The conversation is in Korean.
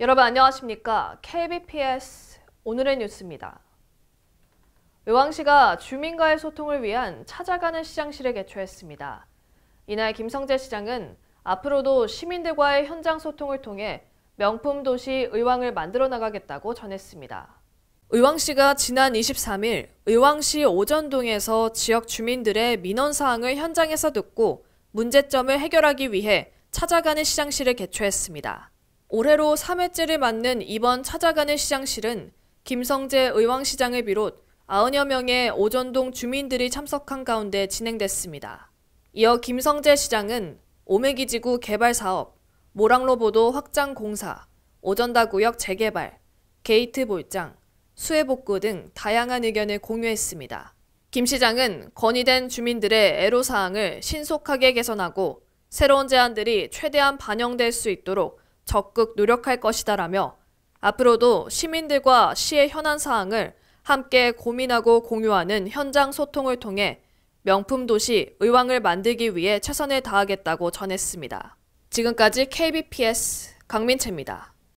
여러분 안녕하십니까? KBPS 오늘의 뉴스입니다. 의왕시가 주민과의 소통을 위한 찾아가는 시장실을 개최했습니다. 이날 김성재 시장은 앞으로도 시민들과의 현장 소통을 통해 명품 도시 의왕을 만들어 나가겠다고 전했습니다. 의왕시가 지난 23일 의왕시 오전동에서 지역 주민들의 민원 사항을 현장에서 듣고 문제점을 해결하기 위해 찾아가는 시장실을 개최했습니다. 올해로 3회째를 맞는 이번 찾아가는 시장실은 김성재 의왕시장을 비롯 90여 명의 오전동 주민들이 참석한 가운데 진행됐습니다. 이어 김성재 시장은 오메기지구 개발 사업, 모랑로보도 확장 공사, 오전다구역 재개발, 게이트 볼장, 수해 복구 등 다양한 의견을 공유했습니다. 김 시장은 건의된 주민들의 애로사항을 신속하게 개선하고 새로운 제안들이 최대한 반영될 수 있도록 적극 노력할 것이다라며 앞으로도 시민들과 시의 현안 사항을 함께 고민하고 공유하는 현장 소통을 통해 명품 도시 의왕을 만들기 위해 최선을 다하겠다고 전했습니다. 지금까지 KBPS 강민채입니다.